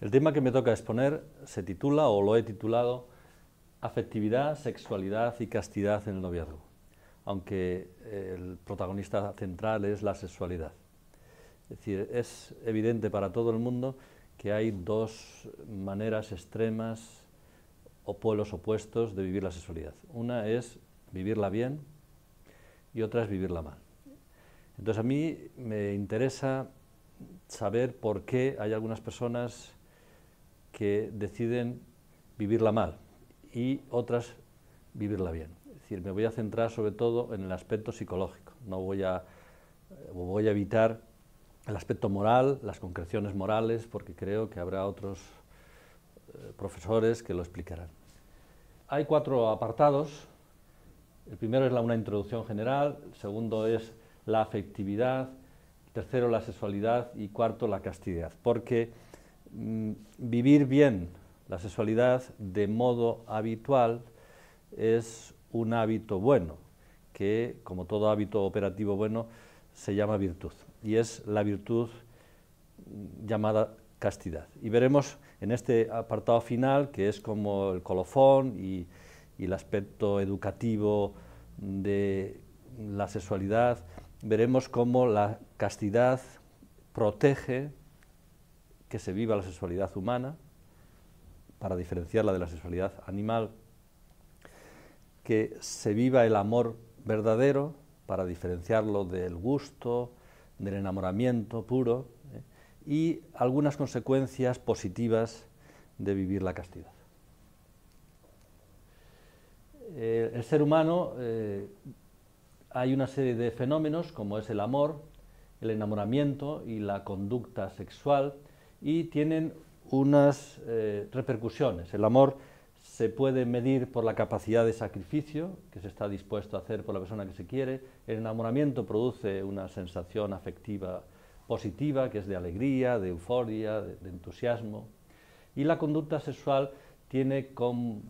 El tema que me toca exponer se titula, o lo he titulado, Afectividad, sexualidad y castidad en el noviazgo, aunque eh, el protagonista central es la sexualidad. Es decir, es evidente para todo el mundo que hay dos maneras extremas o pueblos opuestos de vivir la sexualidad. Una es vivirla bien y otra es vivirla mal. Entonces a mí me interesa saber por qué hay algunas personas que deciden vivirla mal y otras vivirla bien. Es decir, me voy a centrar sobre todo en el aspecto psicológico, no voy a, eh, voy a evitar el aspecto moral, las concreciones morales, porque creo que habrá otros eh, profesores que lo explicarán. Hay cuatro apartados. El primero es la, una introducción general, el segundo es la afectividad, el tercero la sexualidad y cuarto la castidad, porque Mm, vivir bien la sexualidad de modo habitual es un hábito bueno, que como todo hábito operativo bueno se llama virtud, y es la virtud mm, llamada castidad. Y veremos en este apartado final, que es como el colofón y, el aspecto educativo de la sexualidad, veremos cómo la castidad protege que se viva la sexualidad humana, para diferenciarla de la sexualidad animal, que se viva el amor verdadero, para diferenciarlo del gusto, del enamoramiento puro, eh, y algunas consecuencias positivas de vivir la castidad. Eh, el ser humano, eh, hay una serie de fenómenos como es el amor, el enamoramiento y la conducta sexual y tienen unas eh, repercusiones. El amor se puede medir por la capacidad de sacrificio que se está dispuesto a hacer por la persona que se quiere. El enamoramiento produce una sensación afectiva positiva, que es de alegría, de euforia, de, entusiasmo. Y la conducta sexual tiene,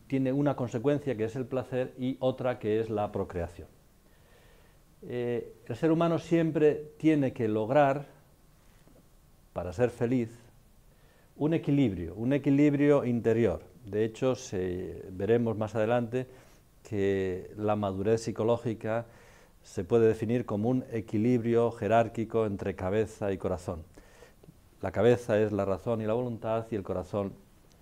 tiene una consecuencia que es el placer y otra que es la procreación. Eh, el ser humano siempre tiene que lograr, para ser feliz, un equilibrio, un equilibrio interior. De hecho, se, veremos más adelante que la madurez psicológica se puede definir como un equilibrio jerárquico entre cabeza y corazón. La cabeza es la razón y la voluntad y el corazón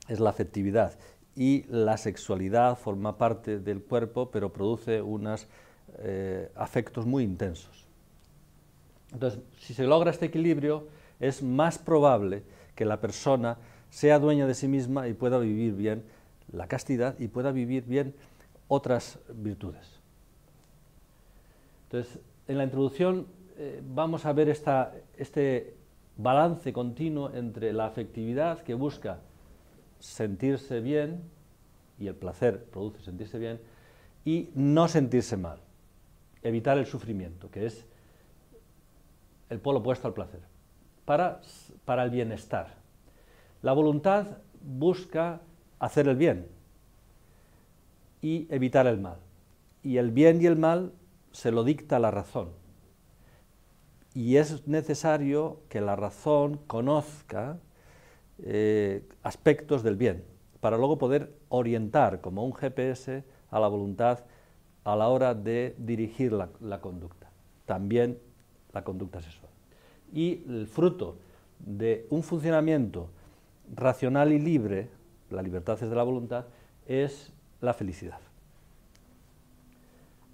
es la afectividad. Y la sexualidad forma parte del cuerpo, pero produce unos eh, afectos muy intensos. Entonces, si se logra este equilibrio, es más probable que la persona sea dueña de sí misma y pueda vivir bien la castidad y pueda vivir bien otras virtudes. Entonces, en la introducción eh, vamos a ver esta, este balance continuo entre la afectividad que busca sentirse bien, y el placer produce sentirse bien, y no sentirse mal, evitar el sufrimiento, que es el polo opuesto al placer, para para el bienestar. La voluntad busca hacer el bien y evitar el mal. Y el bien y el mal se lo dicta la razón. Y es necesario que la razón conozca eh, aspectos del bien para luego poder orientar como un GPS a la voluntad a la hora de dirigir la conducta, también la conducta sexual. Y el fruto de un funcionamiento racional y libre, la libertad es de la voluntad, es la felicidad.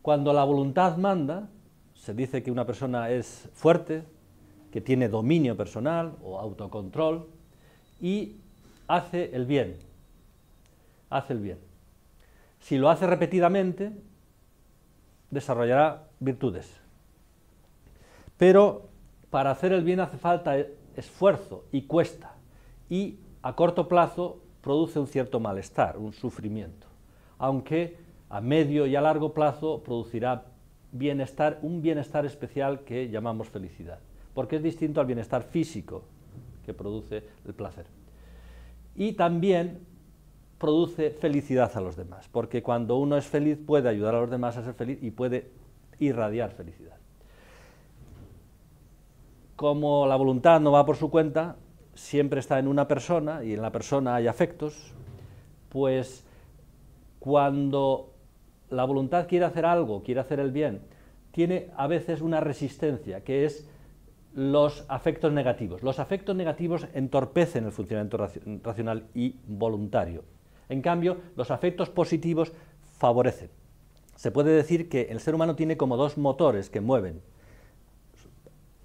Cuando la voluntad manda, se dice que una persona es fuerte, que tiene dominio personal o autocontrol y hace el bien. Hace el bien. Si lo hace repetidamente, desarrollará virtudes. Pero para hacer el bien hace falta esfuerzo y cuesta y a corto plazo produce un cierto malestar, un sufrimiento, aunque a medio y a largo plazo producirá bienestar, un bienestar especial que llamamos felicidad, porque es distinto al bienestar físico que produce el placer. Y también produce felicidad a los demás, porque cuando uno es feliz puede ayudar a los demás a ser feliz y puede irradiar felicidad como la voluntad no va por su cuenta, siempre está en una persona y en la persona hay afectos, pues cuando la voluntad quiere hacer algo, quiere hacer el bien, tiene a veces una resistencia, que es los afectos negativos. Los afectos negativos entorpecen el funcionamiento racional y voluntario. En cambio, los afectos positivos favorecen. Se puede decir que el ser humano tiene como dos motores que mueven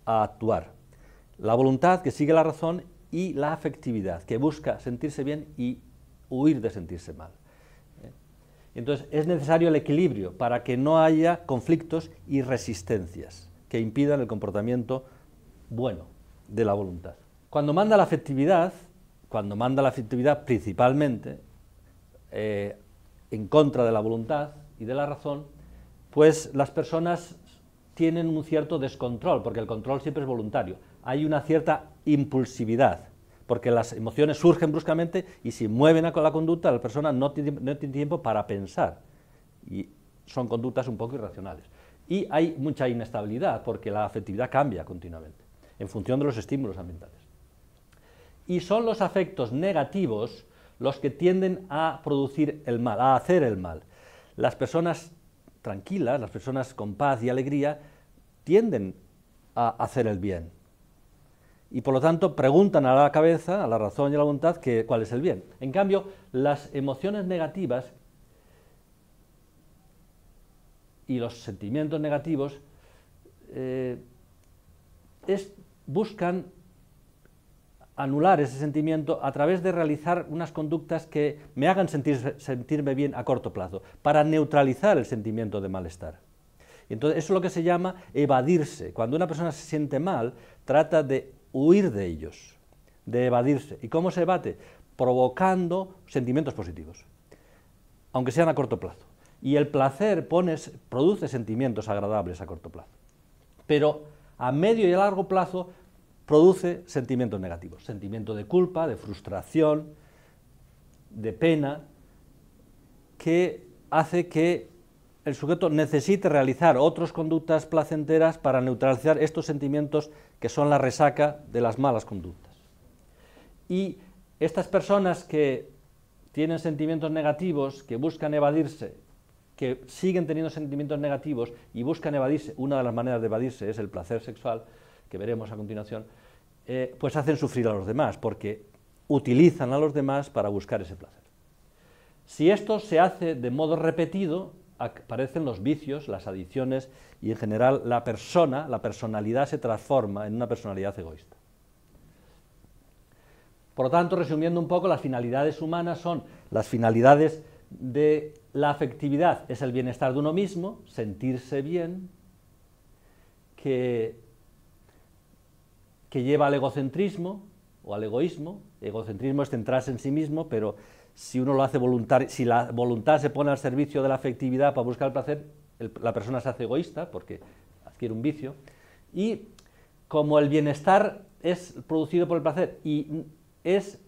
a actuar. La voluntad que sigue la razón y la afectividad, que busca sentirse bien y huir de sentirse mal. ¿eh? Entonces es necesario el equilibrio para que no haya conflictos y resistencias que impidan el comportamiento bueno de la voluntad. Cuando manda la afectividad, cuando manda la afectividad principalmente eh, en contra de la voluntad y de la razón, pues las personas tienen un cierto descontrol, porque el control siempre es voluntario. Hay una cierta impulsividad, porque las emociones surgen bruscamente y si mueven a la conducta, la persona no tiene, no tiene tiempo para pensar. Y son conductas un poco irracionales. Y hay mucha inestabilidad, porque la afectividad cambia continuamente, en función de los estímulos ambientales. Y son los afectos negativos los que tienden a producir el mal, a hacer el mal. Las personas tranquilas, las personas con paz y alegría, tienden a hacer el bien. Y por lo tanto preguntan a la cabeza, a la razón y a la voluntad, que, cuál es el bien. En cambio, las emociones negativas y los sentimientos negativos eh, buscan anular ese sentimiento a través de realizar unas conductas que me hagan sentir, sentirme bien a corto plazo, para neutralizar el sentimiento de malestar. Entonces, eso es lo que se llama evadirse. Cuando una persona se siente mal, trata de huir de ellos, de evadirse. ¿Y cómo se evade? Provocando sentimientos positivos, aunque sean a corto plazo. Y el placer produce sentimientos agradables a corto plazo. Pero a medio y a largo plazo produce sentimientos negativos, sentimiento de culpa, de frustración, de pena, que hace que el sujeto necesite realizar otras conductas placenteras para neutralizar estos sentimientos que son la resaca de las malas conductas. Y estas personas que tienen sentimientos negativos, que buscan evadirse, que siguen teniendo sentimientos negativos y buscan evadirse, una de las maneras de evadirse es el placer sexual, que veremos a continuación, eh, pues hacen sufrir a los demás, porque utilizan a los demás para buscar ese placer. Si esto se hace de modo repetido, aparecen los vicios, las adicciones y en general la persona, la personalidad se transforma en una personalidad egoísta. Por lo tanto, resumiendo un poco, las finalidades humanas son las finalidades de la afectividad, es el bienestar de uno mismo, sentirse bien, que que lleva al egocentrismo o al egoísmo. egocentrismo es centrarse en sí mismo, pero si uno lo hace si la voluntad se pone al servicio de la afectividad para buscar el placer, la persona se hace egoísta porque adquiere un vicio. Y como el bienestar es producido por el placer y es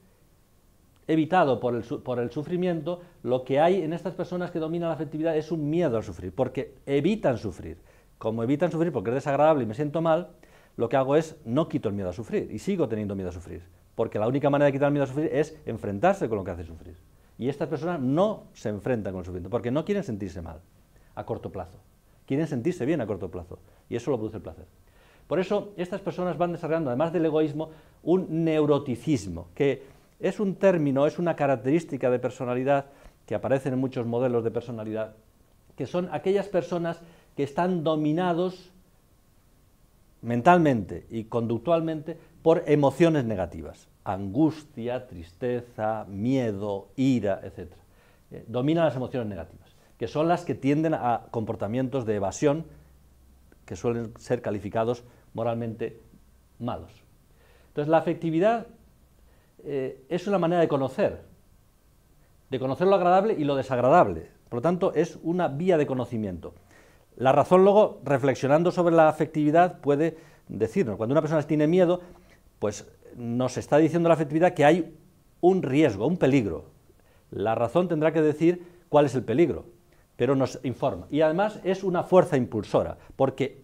evitado por el, por el, sufrimiento, lo que hay en estas personas que dominan la afectividad es un miedo a sufrir, porque evitan sufrir. Como evitan sufrir porque es desagradable y me siento mal, lo que hago es no quito el miedo a sufrir y sigo teniendo miedo a sufrir. Porque la única manera de quitar el miedo a sufrir es enfrentarse con lo que hace sufrir. Y estas personas no se enfrentan con el sufrimiento porque no quieren sentirse mal a corto plazo. Quieren sentirse bien a corto plazo y eso lo produce el placer. Por eso estas personas van desarrollando, además del egoísmo, un neuroticismo, que es un término, es una característica de personalidad que aparece en muchos modelos de personalidad, que son aquellas personas que están dominados mentalmente y conductualmente por emociones negativas, angustia, tristeza, miedo, ira, etc. Eh, dominan las emociones negativas, que son las que tienden a comportamientos de evasión que suelen ser calificados moralmente malos. Entonces la afectividad eh, es una manera de conocer, de conocer lo agradable y lo desagradable. Por lo tanto, es una vía de conocimiento. La razón luego, reflexionando sobre la afectividad, puede decirnos, cuando una persona tiene miedo, pues nos está diciendo la afectividad que hay un riesgo, un peligro. La razón tendrá que decir cuál es el peligro, pero nos informa. Y además es una fuerza impulsora, porque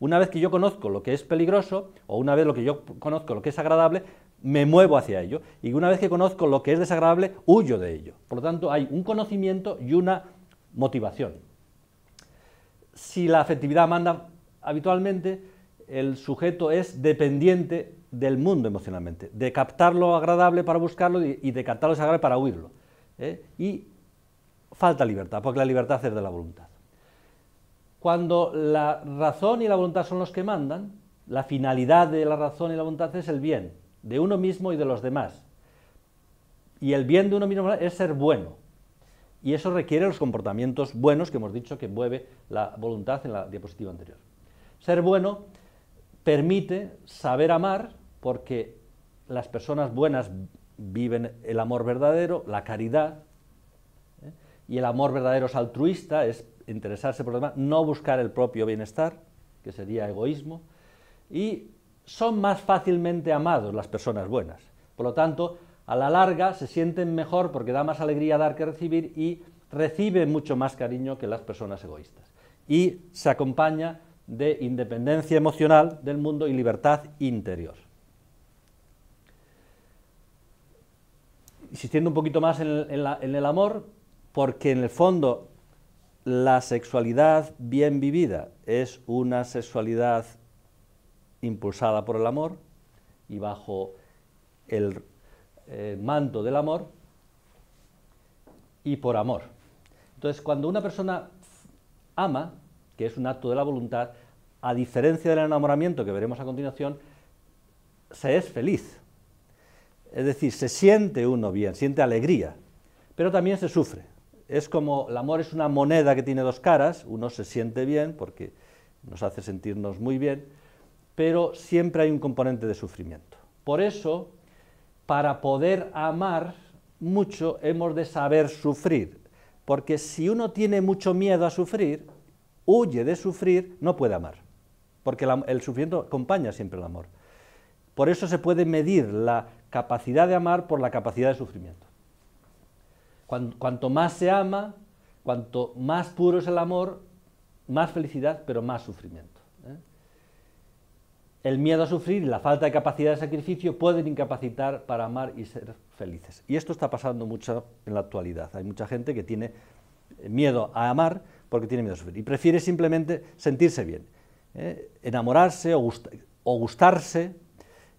una vez que yo conozco lo que es peligroso, o una vez lo que yo conozco lo que es agradable, me muevo hacia ello. Y una vez que conozco lo que es desagradable, huyo de ello. Por lo tanto, hay un conocimiento y una motivación si la afectividad manda habitualmente, el sujeto es dependiente del mundo emocionalmente, de captar lo agradable para buscarlo y de captar lo desagradable para huirlo. ¿eh? Y falta libertad, porque la libertad es de la voluntad. Cuando la razón y la voluntad son los que mandan, la finalidad de la razón y la voluntad es el bien de uno mismo y de los demás. Y el bien de uno mismo es ser bueno. Y eso requiere los comportamientos buenos que hemos dicho que mueve la voluntad en la diapositiva anterior. Ser bueno permite saber amar porque las personas buenas viven el amor verdadero, la caridad, ¿eh? y el amor verdadero es altruista, es interesarse por los demás, no buscar el propio bienestar, que sería egoísmo, y son más fácilmente amados las personas buenas. Por lo tanto, a la larga se sienten mejor porque da más alegría dar que recibir y reciben mucho más cariño que las personas egoístas. Y se acompaña de independencia emocional del mundo y libertad interior. Insistiendo un poquito más en el, en el amor, porque en el fondo la sexualidad bien vivida es una sexualidad impulsada por el amor y bajo el eh, manto del amor y por amor. Entonces, cuando una persona ama, que es un acto de la voluntad, a diferencia del enamoramiento que veremos a continuación, se es feliz. Es decir, se siente uno bien, siente alegría, pero también se sufre. Es como el amor es una moneda que tiene dos caras, uno se siente bien porque nos hace sentirnos muy bien, pero siempre hay un componente de sufrimiento. Por eso para poder amar mucho hemos de saber sufrir, porque si uno tiene mucho miedo a sufrir, huye de sufrir, no puede amar, porque el sufrimiento acompaña siempre el amor. Por eso se puede medir la capacidad de amar por la capacidad de sufrimiento. cuanto más se ama, cuanto más puro es el amor, más felicidad, pero más sufrimiento. El miedo a sufrir y la falta de capacidad de sacrificio pueden incapacitar para amar y ser felices. Y esto está pasando mucho en la actualidad. Hay mucha gente que tiene miedo a amar porque tiene miedo a sufrir y prefiere simplemente sentirse bien, ¿eh? enamorarse o, gustarse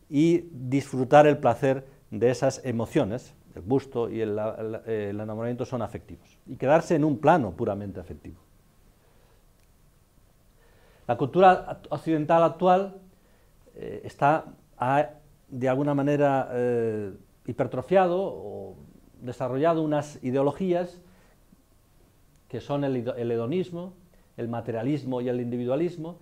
y disfrutar el placer de esas emociones. El gusto y el enamoramiento son afectivos y quedarse en un plano puramente afectivo. La cultura occidental actual eh, está ha, de alguna manera eh, hipertrofiado o desarrollado unas ideologías que son el, hedonismo, el materialismo y el individualismo.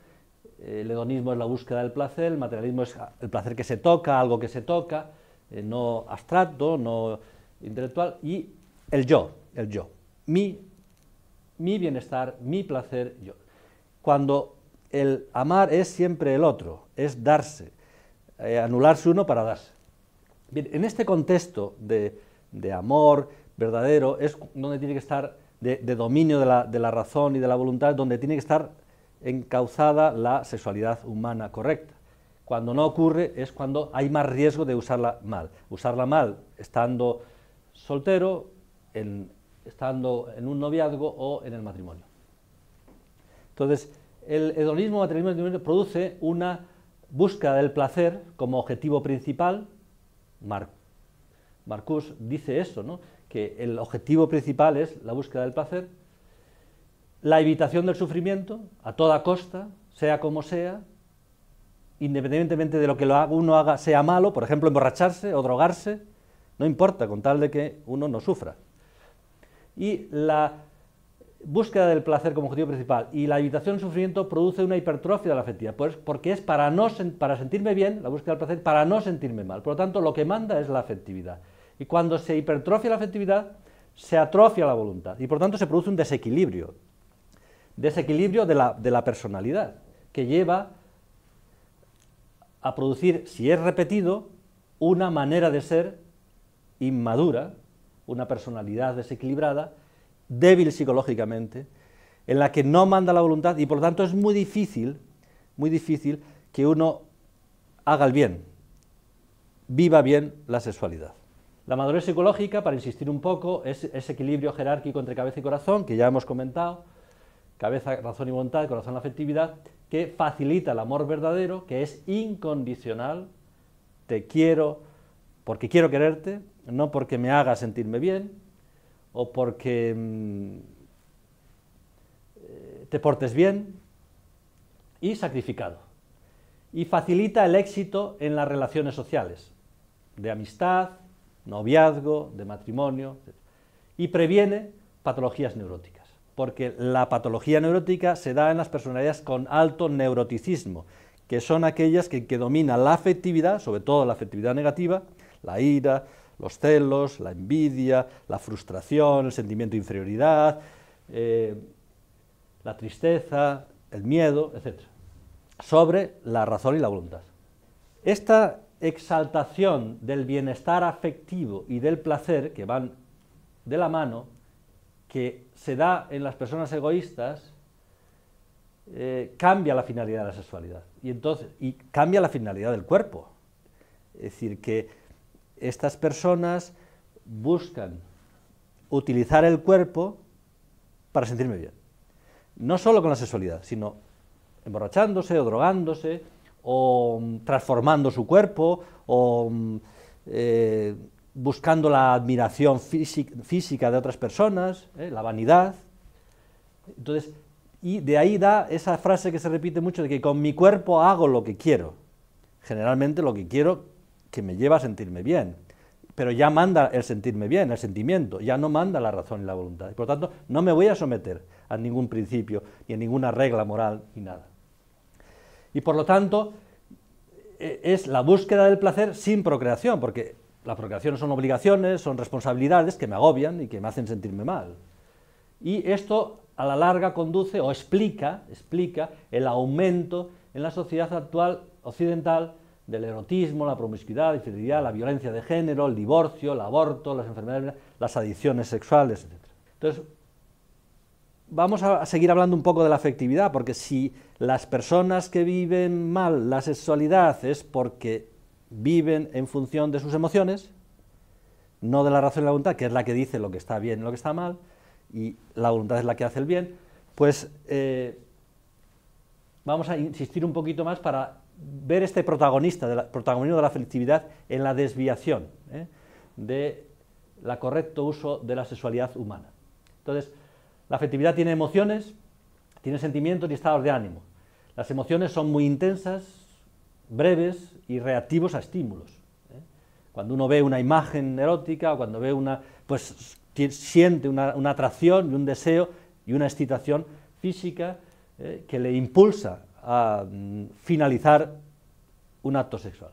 Eh, el hedonismo es la búsqueda del placer, el materialismo es el placer que se toca, algo que se toca, no abstracto, no intelectual, y el yo, el yo, mi, mi bienestar, mi placer, yo. Cuando el amar es siempre el otro, es darse, eh, anularse uno para darse. en este contexto de, amor verdadero es donde tiene que estar, de, dominio de la, razón y de la voluntad, donde tiene que estar encauzada la sexualidad humana correcta. Cuando no ocurre es cuando hay más riesgo de usarla mal. Usarla mal estando soltero, estando en un noviazgo o en el matrimonio. Entonces, el hedonismo, materialismo, produce una búsqueda del placer como objetivo principal. Marcus dice eso, ¿no? que el objetivo principal es la búsqueda del placer, la evitación del sufrimiento a toda costa, sea como sea, independientemente de lo que uno haga sea malo, por ejemplo, emborracharse o drogarse, no importa, con tal de que uno no sufra. Y la búsqueda del placer como objetivo principal y la evitación del sufrimiento produce una hipertrofia de la afectividad, pues porque es para, no, sentirme bien, la búsqueda del placer, para no sentirme mal. Por lo tanto, lo que manda es la afectividad. Y cuando se hipertrofia la afectividad, se atrofia la voluntad y por lo tanto se produce un desequilibrio, desequilibrio de la personalidad, que lleva a producir, si es repetido, una manera de ser inmadura, una personalidad desequilibrada, débil psicológicamente, en la que no manda la voluntad y por lo tanto es muy difícil, muy difícil que uno haga el bien, viva bien la sexualidad. La madurez psicológica, para insistir un poco, es ese equilibrio jerárquico entre cabeza y corazón, que ya hemos comentado, cabeza, razón y voluntad, corazón, afectividad, que facilita el amor verdadero, que es incondicional, te quiero porque quiero quererte, no porque me haga sentirme bien, o porque mm, eh, te portes bien y sacrificado. Y facilita el éxito en las relaciones sociales, de amistad, noviazgo, de matrimonio, y previene patologías neuróticas, porque la patología neurótica se da en las personalidades con alto neuroticismo, que son aquellas que, que dominan la afectividad, sobre todo la afectividad negativa, la ira, los celos, la envidia, la frustración, el sentimiento de inferioridad, eh, la tristeza, el miedo, etc. Sobre la razón y la voluntad. Esta exaltación del bienestar afectivo y del placer, que van de la mano, que se da en las personas egoístas, eh, cambia la finalidad de la sexualidad y, entonces, y cambia la finalidad del cuerpo. Es decir, que estas personas buscan utilizar el cuerpo para sentirme bien. No solo con la sexualidad, sino emborrachándose o drogándose o mm, transformando su cuerpo o mm, eh, buscando la admiración física de otras personas, eh, la vanidad. Entonces, y de ahí da esa frase que se repite mucho de que con mi cuerpo hago lo que quiero. Generalmente lo que quiero que me lleva a sentirme bien. Pero ya manda el sentirme bien, el sentimiento, ya no manda la razón y la voluntad. Por lo tanto, no me voy a someter a ningún principio, ni a ninguna regla moral, ni nada. Y por lo tanto, e, es la búsqueda del placer sin procreación, porque las procreaciones son obligaciones, son responsabilidades que me agobian y que me hacen sentirme mal. Y esto a la larga conduce o explica, explica el aumento en la sociedad actual occidental del erotismo, la promiscuidad, la infidelidad, la violencia de género, el divorcio, el aborto, las enfermedades, las adicciones sexuales, etc. Entonces, vamos a seguir hablando un poco de la afectividad, porque si las personas que viven mal la sexualidad es porque viven en función de sus emociones, no de la razón y la voluntad, que es la que dice lo que está bien y lo que está mal, y la voluntad es la que hace el bien, pues eh, vamos a insistir un poquito más para ver este protagonista, de protagonismo de la afectividad en la desviación ¿eh? de la correcto uso de la sexualidad humana. Entonces, la afectividad tiene emociones, tiene sentimientos y estados de ánimo. Las emociones son muy intensas, breves y reactivos a estímulos. ¿eh? Cuando uno ve una imagen erótica cuando ve una, pues siente una, atracción y un deseo y una excitación física ¿eh? que le impulsa a mm, finalizar un acto sexual.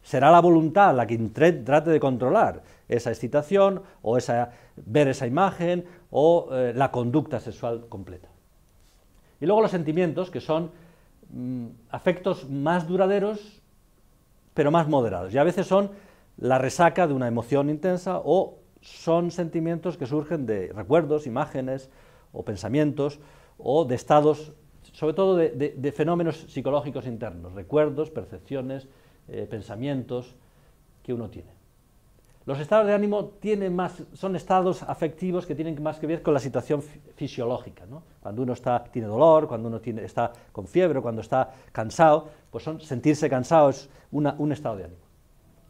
Será la voluntad la que trate de controlar esa excitación o esa, ver esa imagen o eh, la conducta sexual completa. Y luego los sentimientos, que son mm, afectos más duraderos, pero más moderados. Y a veces son la resaca de una emoción intensa o son sentimientos que surgen de recuerdos, imágenes o pensamientos o de estados sobre todo de, fenómenos psicológicos internos, recuerdos, percepciones, eh, pensamientos que uno tiene. Los estados de ánimo tienen más, son estados afectivos que tienen más que ver con la situación fisiológica. Cuando uno tiene dolor, cuando uno está con fiebre, cuando está cansado, pues son, sentirse cansado es un estado de ánimo.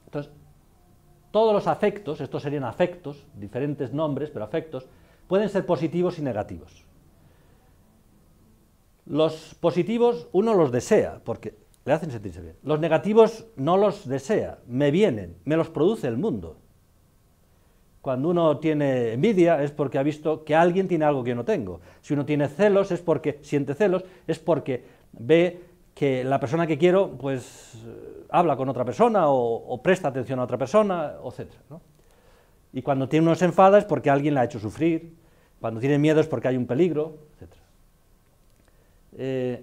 Entonces, todos los afectos, estos serían afectos, diferentes nombres, pero afectos, pueden ser positivos y negativos. Los positivos uno los desea, porque le hacen sentirse bien. Los negativos no los desea, me vienen, me los produce el mundo. Cuando uno tiene envidia es porque ha visto que alguien tiene algo que yo no tengo. Si uno tiene celos es porque siente celos, es porque ve que la persona que quiero pues eh, habla con otra persona o, presta atención a otra persona, etc. Y cuando tiene uno se enfada es porque alguien le ha hecho sufrir, cuando tiene miedo es porque hay un peligro, etc. Eh,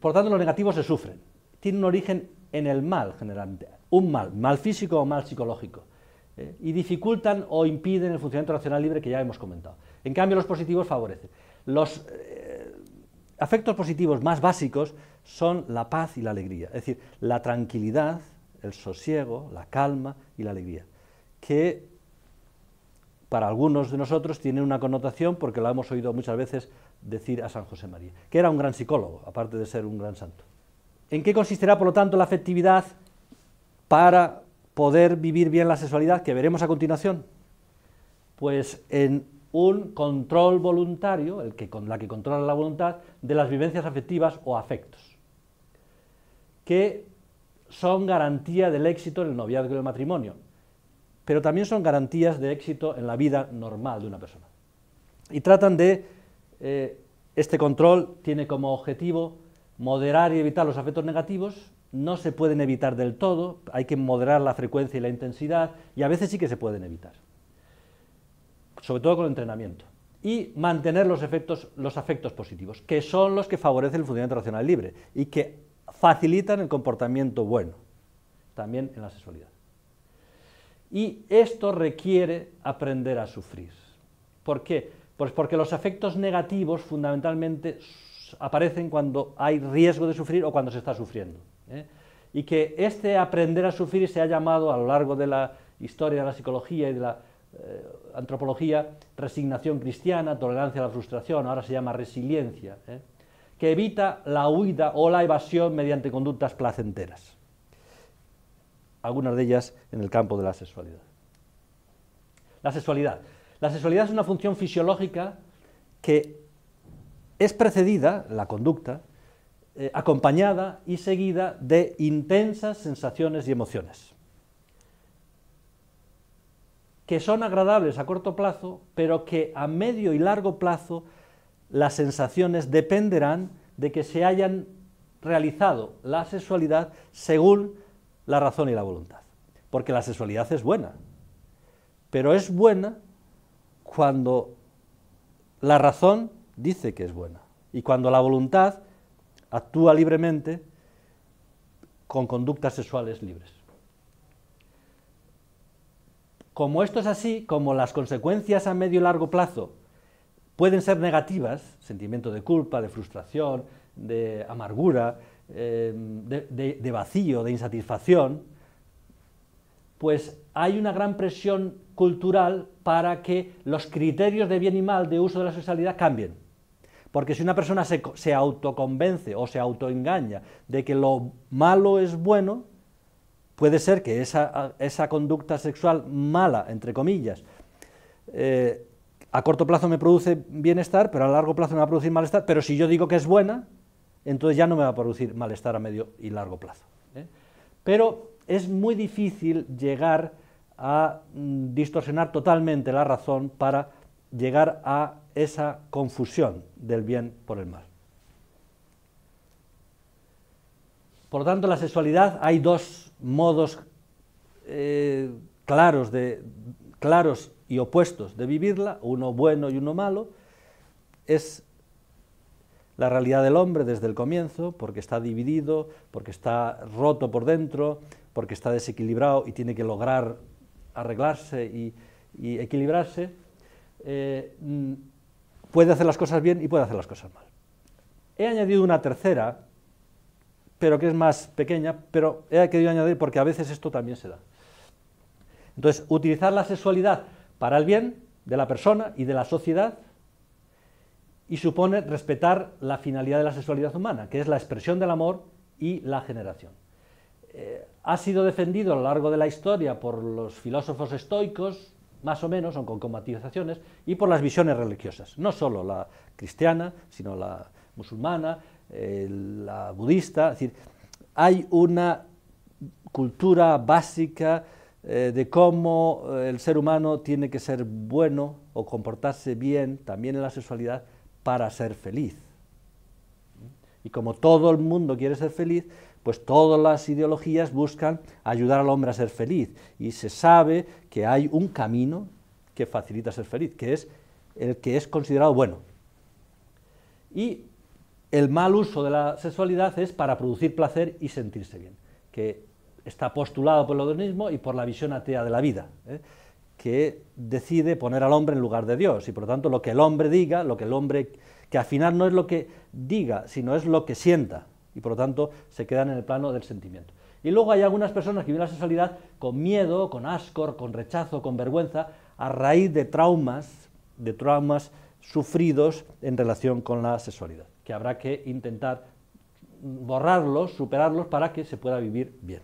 por tanto los negativos se sufren. Tienen un origen en el mal generalmente, un mal, mal físico o mal psicológico, eh, y dificultan o impiden el funcionamiento racional libre que ya hemos comentado. En cambio, los positivos favorecen. Los eh, afectos positivos más básicos son la paz y la alegría, es decir, la tranquilidad, el sosiego, la calma y la alegría, que para algunos de nosotros tiene una connotación, porque lo hemos oído muchas veces decir a San José María, que era un gran psicólogo, aparte de ser un gran santo. ¿En qué consistirá, por lo tanto, la afectividad para poder vivir bien la sexualidad, que veremos a continuación? Pues en un control voluntario, el que, con la que controla la voluntad, de las vivencias afectivas o afectos, que son garantía del éxito en el noviazgo y el matrimonio, pero también son garantías de éxito en la vida normal de una persona. Y tratan de eh, este control tiene como objetivo moderar y evitar los efectos negativos. No se pueden evitar del todo, hay que moderar la frecuencia y la intensidad, y a veces sí que se pueden evitar, sobre todo con el entrenamiento. Y mantener los efectos, los afectos positivos, que son los que favorecen el funcionamiento racional libre y que facilitan el comportamiento bueno, también en la sexualidad. Y esto requiere aprender a sufrir. ¿Por qué? Pues porque los efectos negativos fundamentalmente aparecen cuando hay riesgo de sufrir o cuando se está sufriendo. ¿eh? Y que este aprender a sufrir se ha llamado a lo largo de la historia de la psicología y de la eh, antropología resignación cristiana, tolerancia a la frustración, ahora se llama resiliencia, ¿eh? que evita la huida o la evasión mediante conductas placenteras, algunas de ellas en el campo de la sexualidad. La sexualidad. La sexualidad es una función fisiológica que es precedida, la conducta, eh, acompañada y seguida de intensas sensaciones y emociones, que son agradables a corto plazo, pero que a medio y largo plazo las sensaciones dependerán de que se hayan realizado la sexualidad según la razón y la voluntad. Porque la sexualidad es buena, pero es buena cuando la razón dice que es buena y cuando la voluntad actúa libremente con conductas sexuales libres. Como esto es así, como las consecuencias a medio y largo plazo pueden ser negativas, sentimiento de culpa, de frustración, de amargura, eh, de vacío, de insatisfacción, pues hay una gran presión cultural para que los criterios de bien y mal de uso de la sexualidad cambien. Porque si una persona se, autoconvence o se autoengaña de que lo malo es bueno, puede ser que esa, esa conducta sexual mala, entre comillas, eh, a corto plazo me produce bienestar, pero a largo plazo me va a producir malestar, pero si yo digo que es buena, entonces ya no me va a producir malestar a medio y largo plazo. ¿eh? Pero es muy difícil llegar a mm, distorsionar totalmente la razón para llegar a esa confusión del bien por el mal. Por lo tanto, la sexualidad hay dos modos eh, claros y opuestos de vivirla, uno bueno y uno malo. Es la realidad del hombre desde el comienzo, porque está dividido, porque está roto por dentro, porque está desequilibrado y tiene que lograr arreglarse y, equilibrarse, eh, mm, puede hacer las cosas bien y puede hacer las cosas mal. He añadido una tercera, pero que es más pequeña, pero he querido añadir porque a veces esto también se da. Entonces, utilizar la sexualidad para el bien de la persona y de la sociedad y supone respetar la finalidad de la sexualidad humana, que es la expresión del amor y la generación. Eh, ha sido defendido a lo largo de la historia por los filósofos estoicos, más o menos, son con comatizaciones, y por las visiones religiosas, no solo la cristiana, sino la musulmana, eh, la budista, es decir, hay una cultura básica eh, de cómo eh, el ser humano tiene que ser bueno o comportarse bien, también en la sexualidad, para ser feliz. Y como todo el mundo quiere ser feliz, pues todas las ideologías buscan ayudar al hombre a ser feliz y se sabe que hay un camino que facilita ser feliz, que es el que es considerado bueno. Y el mal uso de la sexualidad es para producir placer y sentirse bien, que está postulado por el hedonismo y por la visión atea de la vida, ¿eh? que decide poner al hombre en lugar de Dios, y por lo tanto lo que el hombre diga, lo que el hombre, que al final no es lo que diga, sino es lo que sienta, y por lo tanto se quedan en el plano del sentimiento. Y luego hay algunas personas que viven la sexualidad con miedo, con asco, con rechazo, con vergüenza, a raíz de traumas, de traumas sufridos en relación con la sexualidad, que habrá que intentar borrarlos, superarlos para que se pueda vivir bien.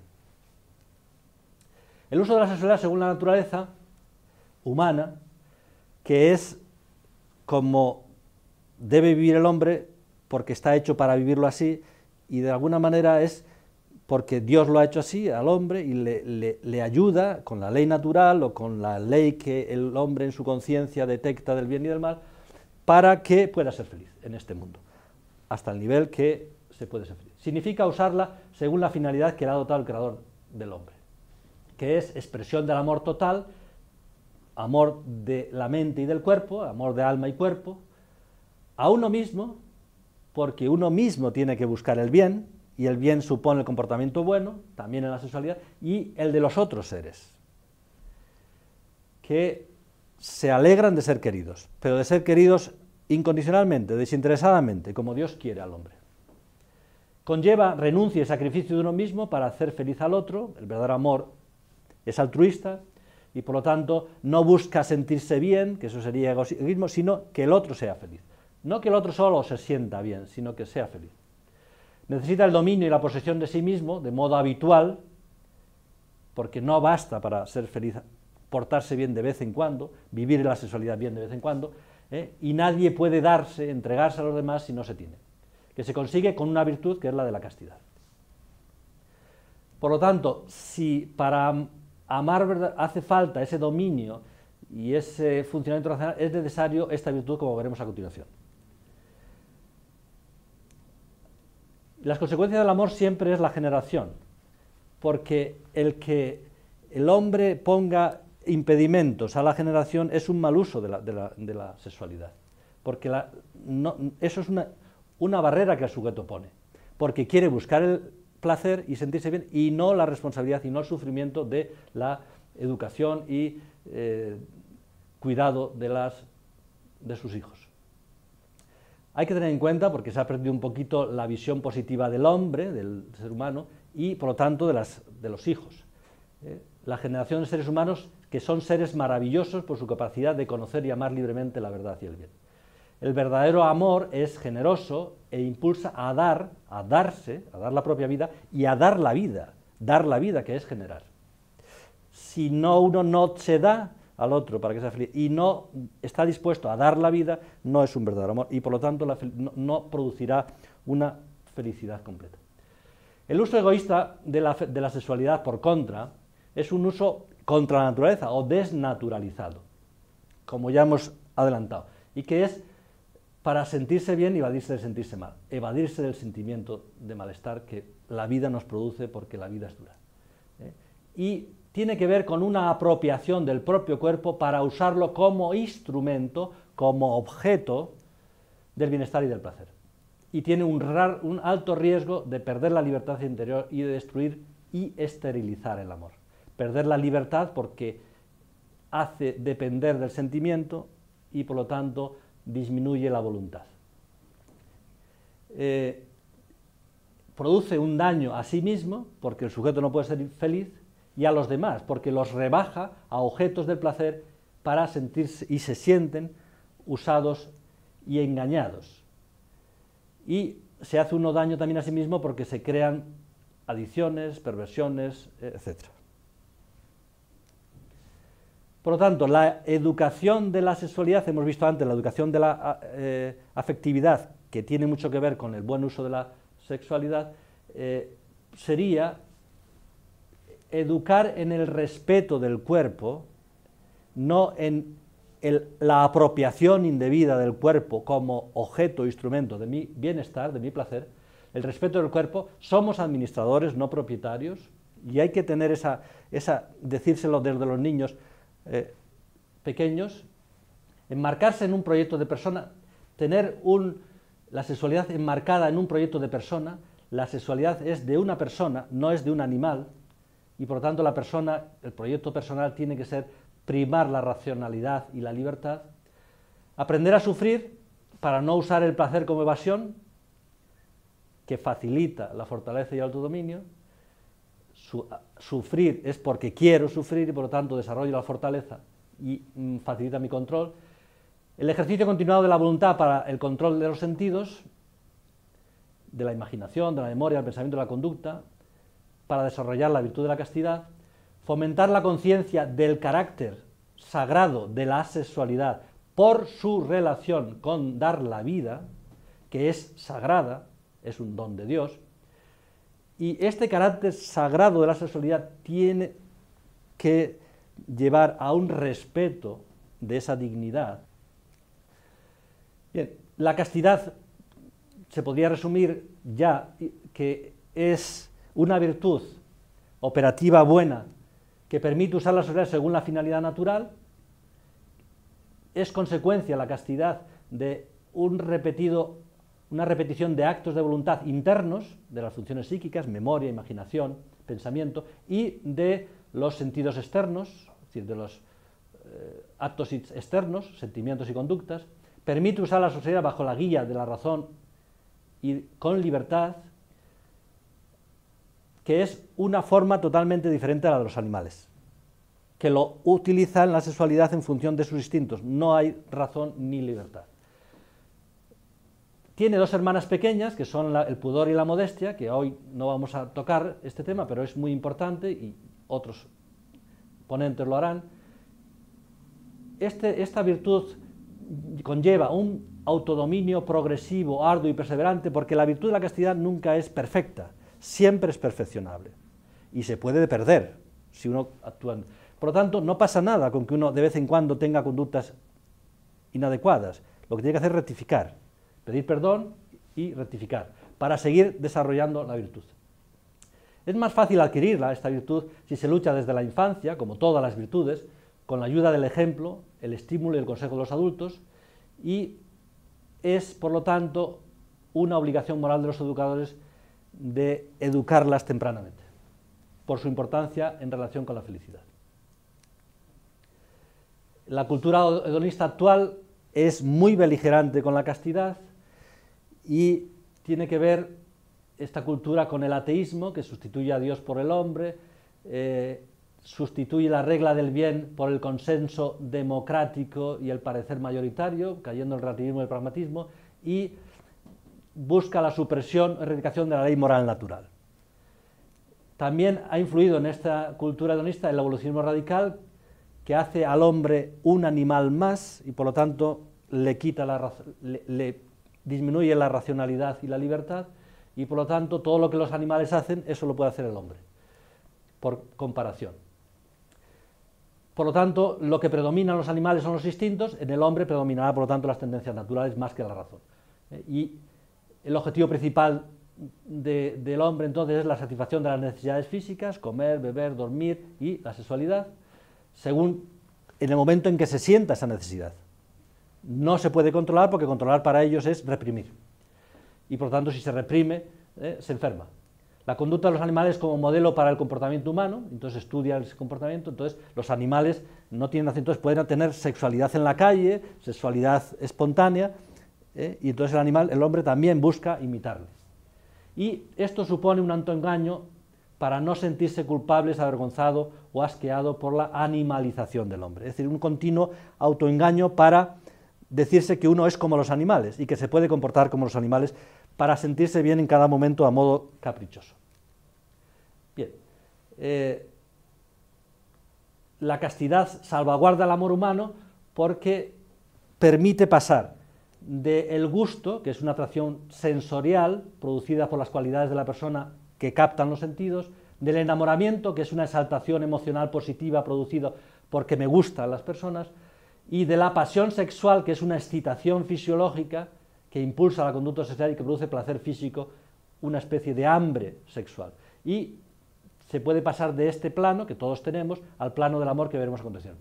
El uso de la sexualidad según la naturaleza humana, que es como debe vivir el hombre, porque está hecho para vivirlo así, y de alguna manera es porque Dios lo ha hecho así al hombre y le, ayuda con la ley natural o con la ley que el hombre en su conciencia detecta del bien y del mal para que pueda ser feliz en este mundo, hasta el nivel que se puede ser feliz. Significa usarla según la finalidad que le ha dotado el creador del hombre, que es expresión del amor total, amor de la mente y del cuerpo, amor de alma y cuerpo, a uno mismo porque uno mismo tiene que buscar el bien, y el bien supone el comportamiento bueno, también en la sexualidad, y el de los otros seres, que se alegran de ser queridos, pero de ser queridos incondicionalmente, desinteresadamente, como Dios quiere al hombre. Conlleva renuncia y sacrificio de uno mismo para hacer feliz al otro, el verdadero amor es altruista, y por lo tanto no busca sentirse bien, que eso sería egoísmo, sino que el otro sea feliz. No que el otro solo se sienta bien, sino que sea feliz. Necesita el dominio y la posesión de sí mismo de modo habitual, porque no basta para ser feliz portarse bien de vez en cuando, vivir la sexualidad bien de vez en cuando, ¿eh? y nadie puede darse, entregarse a los demás si no se tiene, que se consigue con una virtud que es la de la castidad. Por lo tanto, si para amar hace falta ese dominio y ese funcionamiento racional, es necesario esta virtud como veremos a continuación. Las consecuencias del amor siempre es la generación, porque el que el hombre ponga impedimentos a la generación es un mal uso de la, sexualidad, porque eso es una, barrera que el sujeto pone, porque quiere buscar el placer y sentirse bien y no la responsabilidad y no el sufrimiento de la educación y eh, cuidado de, las, de sus hijos. Hay que tener en cuenta, porque se ha perdido un poquito la visión positiva del hombre, del ser humano, y por lo tanto de, los hijos. ¿eh? La generación de seres humanos que son seres maravillosos por su capacidad de conocer y amar libremente la verdad y el bien. El verdadero amor es generoso e impulsa a dar, a darse, a dar la propia vida y a dar la vida, dar la vida que es generar. Si no uno no se da, al otro para que sea feliz y no está dispuesto a dar la vida, no es un verdadero amor y por lo tanto no, producirá una felicidad completa. El uso egoísta de la, sexualidad, por contra, es un uso contra la naturaleza o desnaturalizado, como ya hemos adelantado, y que es para sentirse bien y evadirse de sentirse mal, evadirse del sentimiento de malestar que la vida nos produce porque la vida es dura. ¿eh? Y tiene que ver con una apropiación del propio cuerpo para usarlo como instrumento, como objeto del bienestar y del placer. Y tiene un, un alto riesgo de perder la libertad interior y de destruir y esterilizar el amor. Perder la libertad porque hace depender del sentimiento y por lo tanto disminuye la voluntad. Eh, produce un daño a sí mismo porque el sujeto no puede ser feliz y a los demás, porque los rebaja a objetos del placer para sentirse y se sienten usados y engañados. Y se hace uno daño también a sí mismo porque se crean adicciones, perversiones, etc. Por lo tanto, la educación de la sexualidad, hemos visto antes la educación de la eh, afectividad, que tiene mucho que ver con el buen uso de la sexualidad, eh, sería educar en el respeto del cuerpo, no en la apropiación indebida del cuerpo como objeto, instrumento de mi bienestar, de mi placer, el respeto del cuerpo, somos administradores, no propietarios, y hay que tener esa, decírselo desde los niños eh, pequeños, enmarcarse en un proyecto de persona, tener un, la sexualidad enmarcada en un proyecto de persona, la sexualidad es de una persona, no es de un animal, y por lo tanto la persona, el proyecto personal tiene que ser primar la racionalidad y la libertad, aprender a sufrir para no usar el placer como evasión, que facilita la fortaleza y el autodominio, sufrir es porque quiero sufrir y por lo tanto desarrollo la fortaleza y mm, facilita mi control, el ejercicio continuado de la voluntad para el control de los sentidos, de la imaginación, de la memoria, del pensamiento, de la conducta, para desarrollar la virtud de la castidad, fomentar la conciencia del carácter sagrado de la sexualidad por su relación con dar la vida, que es sagrada, es un don de Dios, y este carácter sagrado de la sexualidad tiene que llevar a un respeto de esa dignidad. Bien, la castidad se podría resumir ya que es una virtud operativa buena que permite usar la sociedad según la finalidad natural, es consecuencia la castidad de un repetido, una repetición de actos de voluntad internos de las funciones psíquicas, memoria, imaginación, pensamiento, y de los sentidos externos, es decir, de los eh, actos externos, sentimientos y conductas, permite usar la sociedad bajo la guía de la razón y con libertad que es una forma totalmente diferente a la de los animales, que lo utilizan la sexualidad en función de sus instintos, no hay razón ni libertad. Tiene dos hermanas pequeñas, que son el pudor y la modestia, que hoy no vamos a tocar este tema, pero es muy importante y otros ponentes lo harán. Este, esta virtud conlleva un autodominio progresivo, arduo y perseverante, porque la virtud de la castidad nunca es perfecta siempre es perfeccionable y se puede perder si uno actúa. Por lo tanto, no pasa nada con que uno de vez en cuando tenga conductas inadecuadas. Lo que tiene que hacer es rectificar, pedir perdón y rectificar para seguir desarrollando la virtud. Es más fácil adquirirla, esta virtud, si se lucha desde la infancia, como todas las virtudes, con la ayuda del ejemplo, el estímulo y el consejo de los adultos, y es, por lo tanto, una obligación moral de los educadores de educarlas tempranamente, por su importancia en relación con la felicidad. La cultura hedonista actual es muy beligerante con la castidad y tiene que ver esta cultura con el ateísmo, que sustituye a Dios por el hombre, eh, sustituye la regla del bien por el consenso democrático y el parecer mayoritario, cayendo el relativismo y el pragmatismo, y busca la supresión o erradicación de la ley moral natural. También ha influido en esta cultura hedonista el evolucionismo radical, que hace al hombre un animal más y por lo tanto le, quita la, le, disminuye la racionalidad y la libertad y por lo tanto todo lo que los animales hacen, eso lo puede hacer el hombre, por comparación. Por lo tanto, lo que predomina en los animales son los instintos, en el hombre predominará por lo tanto las tendencias naturales más que la razón. Eh, y el objetivo principal del hombre entonces es la satisfacción de las necesidades físicas, comer, beber, dormir y la sexualidad, según en el momento en que se sienta esa necesidad. No se puede controlar porque controlar para ellos es reprimir. Y por tanto, si se reprime, eh, se enferma. La conducta de los animales como modelo para el comportamiento humano, entonces estudia el comportamiento, entonces los animales no tienen, entonces pueden tener sexualidad en la calle, sexualidad espontánea, ¿eh? y entonces el animal, el hombre también busca imitarle. Y esto supone un autoengaño para no sentirse culpable, avergonzado o asqueado por la animalización del hombre. Es decir, un continuo autoengaño para decirse que uno es como los animales y que se puede comportar como los animales para sentirse bien en cada momento a modo caprichoso. Bien, eh, la castidad salvaguarda el amor humano porque permite pasar del gusto, que es una atracción sensorial producida por las cualidades de la persona que captan los sentidos, del enamoramiento, que es una exaltación emocional positiva producida porque me gustan las personas, y de la pasión sexual, que es una excitación fisiológica que impulsa la conducta sexual y que produce placer físico, una especie de hambre sexual. Y se puede pasar de este plano, que todos tenemos, al plano del amor que veremos a continuación.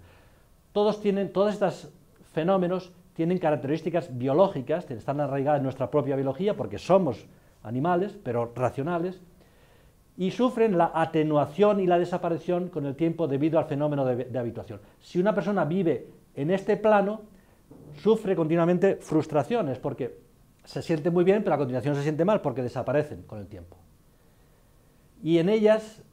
Todos tienen, todos estos fenómenos tienen características biológicas, están arraigadas en nuestra propia biología porque somos animales, pero racionales, y sufren la atenuación y la desaparición con el tiempo debido al fenómeno de, de habituación. Si una persona vive en este plano, sufre continuamente frustraciones porque se siente muy bien, pero a continuación se siente mal porque desaparecen con el tiempo. Y en ellas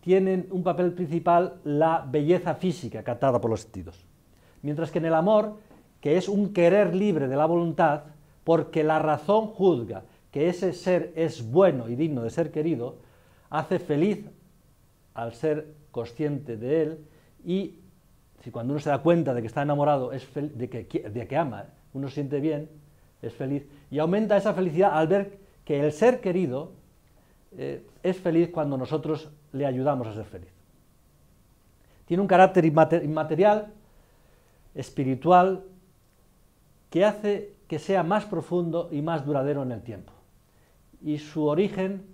tienen un papel principal la belleza física captada por los sentidos. Mientras que en el amor que es un querer libre de la voluntad, porque la razón juzga que ese ser es bueno y digno de ser querido, hace feliz al ser consciente de él y si cuando uno se da cuenta de que está enamorado, es de, que, que ama, uno siente bien, es feliz y aumenta esa felicidad al ver que el ser querido eh, es feliz cuando nosotros le ayudamos a ser feliz. Tiene un carácter inmaterial, espiritual, que hace que sea más profundo y más duradero en el tiempo. Y su origen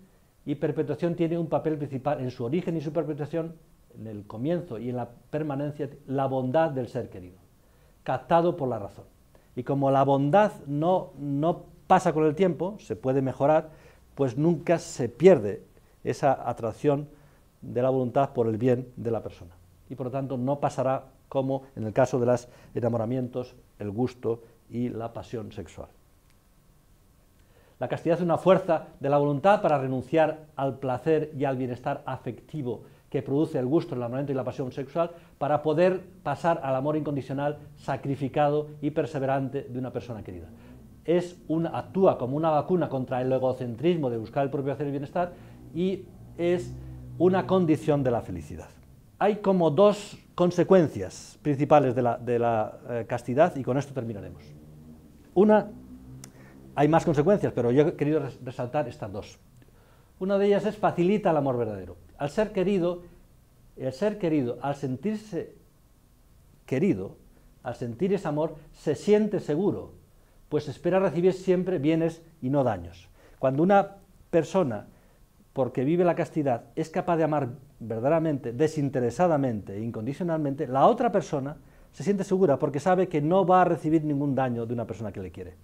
y perpetuación tiene un papel principal en su origen y su perpetuación, en el comienzo y en la permanencia, la bondad del ser querido, captado por la razón. Y como la bondad no, no pasa con el tiempo, se puede mejorar, pues nunca se pierde esa atracción de la voluntad por el bien de la persona. Y por lo tanto no pasará como en el caso de los enamoramientos, el gusto, y la pasión sexual. La castidad es una fuerza de la voluntad para renunciar al placer y al bienestar afectivo que produce el gusto, el amamiento y la pasión sexual para poder pasar al amor incondicional, sacrificado y perseverante de una persona querida. Es actúa como una vacuna contra el egocentrismo de buscar el propio hacer y bienestar y es una condición de la felicidad. Hay como dos consecuencias principales de la, eh, castidad y con esto terminaremos. Una, hay más consecuencias, pero yo he querido resaltar estas dos. Una de ellas es facilita el amor verdadero. Al ser querido, el ser querido, al sentirse querido, al sentir ese amor, se siente seguro, pues espera recibir siempre bienes y no daños. Cuando una persona, porque vive la castidad, es capaz de amar verdaderamente, desinteresadamente, e incondicionalmente, la otra persona se siente segura porque sabe que no va a recibir ningún daño de una persona que le quiere.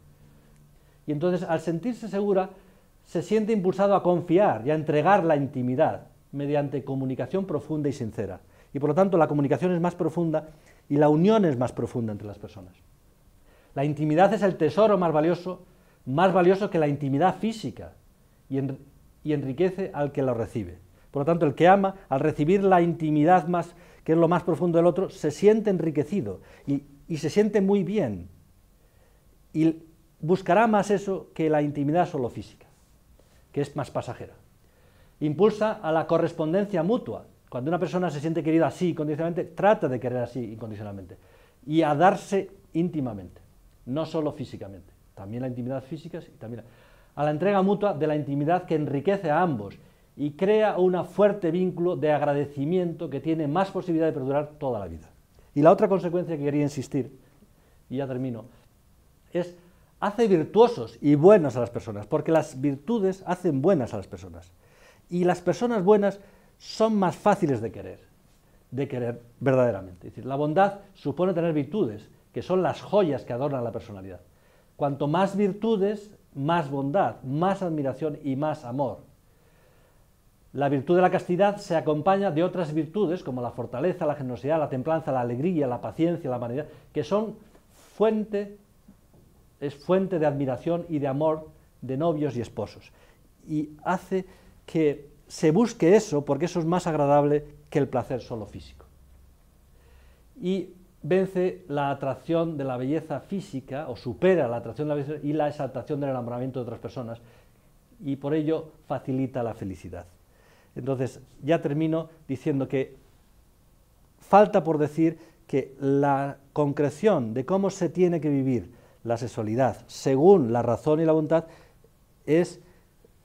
Y entonces, al sentirse segura, se siente impulsado a confiar y a entregar la intimidad mediante comunicación profunda y sincera. Y por lo tanto, la comunicación es más profunda y la unión es más profunda entre las personas. La intimidad es el tesoro más valioso, más valioso que la intimidad física y, enriquece al que lo recibe. Por lo tanto, el que ama, al recibir la intimidad más que es lo más profundo del otro, se siente enriquecido y, se siente muy bien. Y buscará más eso que la intimidad solo física, que es más pasajera. Impulsa a la correspondencia mutua. Cuando una persona se siente querida así incondicionalmente, trata de querer así incondicionalmente y a darse íntimamente, no solo físicamente, también la intimidad física, y también a la entrega mutua de la intimidad que enriquece a ambos y crea un fuerte vínculo de agradecimiento que tiene más posibilidad de perdurar toda la vida. Y la otra consecuencia que quería insistir, y ya termino, es hace virtuosos y buenos a las personas, porque las virtudes hacen buenas a las personas. Y las personas buenas son más fáciles de querer, de querer verdaderamente. decir, la bondad supone tener virtudes, que son las joyas que adornan la personalidad. Cuanto más virtudes, más bondad, más admiración y más amor. La virtud de la castidad se acompaña de otras virtudes como la fortaleza, la generosidad, la templanza, la alegría, la paciencia, la humanidad, que son fuente, es fuente de admiración y de amor de novios y esposos. Y hace que se busque eso porque eso es más agradable que el placer solo físico. Y vence la atracción de la belleza física o supera la atracción de la belleza y la exaltación del enamoramiento de otras personas y por ello facilita la felicidad. Entonces, ya termino diciendo que falta por decir que la concreción de cómo se tiene que vivir la sexualidad según la razón y la voluntad es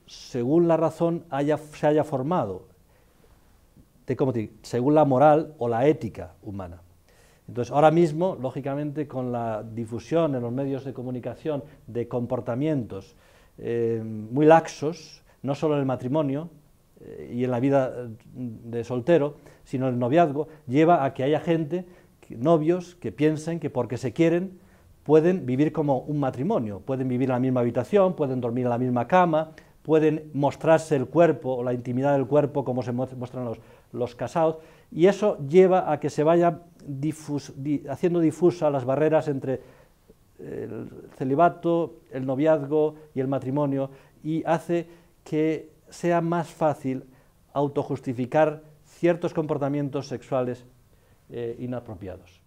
según la razón se haya formado, según la moral o la ética humana. Entonces, ahora mismo, lógicamente, con la difusión en los medios de comunicación de comportamientos eh, muy laxos, no solo en el matrimonio, y en la vida eh, de soltero, sino el noviazgo, lleva a que haya gente, novios, que piensen que porque se quieren pueden vivir como un matrimonio, pueden vivir en la misma habitación, pueden dormir en la misma cama, pueden mostrarse el cuerpo o la intimidad del cuerpo como se muestran los, casados, y eso lleva a que se vayan haciendo difusa las barreras entre el celibato, el noviazgo y el matrimonio, y hace que sea más fácil autojustificar ciertos comportamientos sexuales eh, inapropiados.